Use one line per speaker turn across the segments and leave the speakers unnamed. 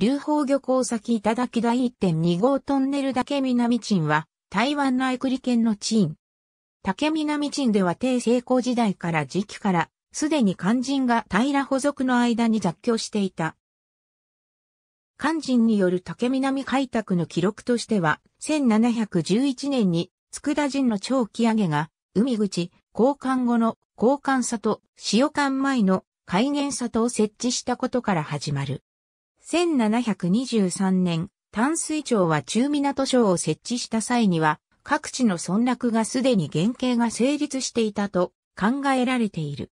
流放漁港先いただき第1.2号トンネル竹南鎮は、台湾内栗県の地竹南鎮では帝成功時代から時期から、すでに肝心が平補属の間に雑居していた。肝心による竹南開拓の記録としては、1711年に、佃人の長期上げが、海口、交換後の交換里、用間前の海源里を設置したことから始まる。1723年、淡水町は中港省を設置した際には、各地の村落がすでに原型が成立していたと考えられている。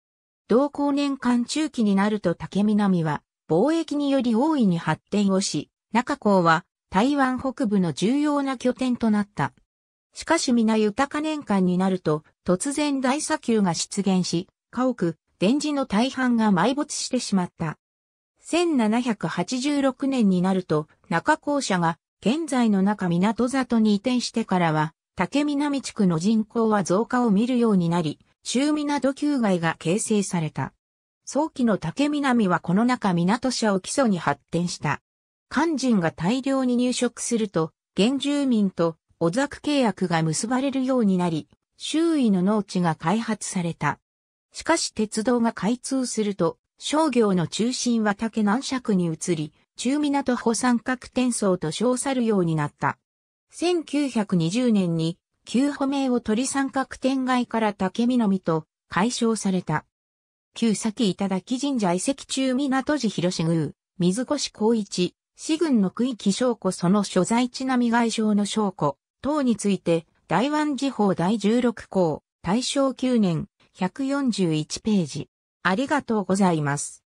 同光年間中期になると竹南は貿易により大いに発展をし、中港は台湾北部の重要な拠点となった。しかし皆豊か年間になると突然大砂丘が出現し、家屋、電磁の大半が埋没してしまった。1786年になると中校舎が現在の中港里に移転してからは竹南地区の人口は増加を見るようになり、中港旧街が形成された。早期の竹南はこの中港社を基礎に発展した。肝人が大量に入植すると、原住民と小作契約が結ばれるようになり、周囲の農地が開発された。しかし鉄道が開通すると、商業の中心は竹南尺に移り、中港保三角転送と称さるようになった。1920年に、旧保名を取り三角天外から竹南と解消された。旧先頂神社遺跡中港寺広宮、水越光一、四軍の区域証拠その所在地並外省の証拠等について、台湾時報第16項、大正9年、141ページ。ありがとうございます。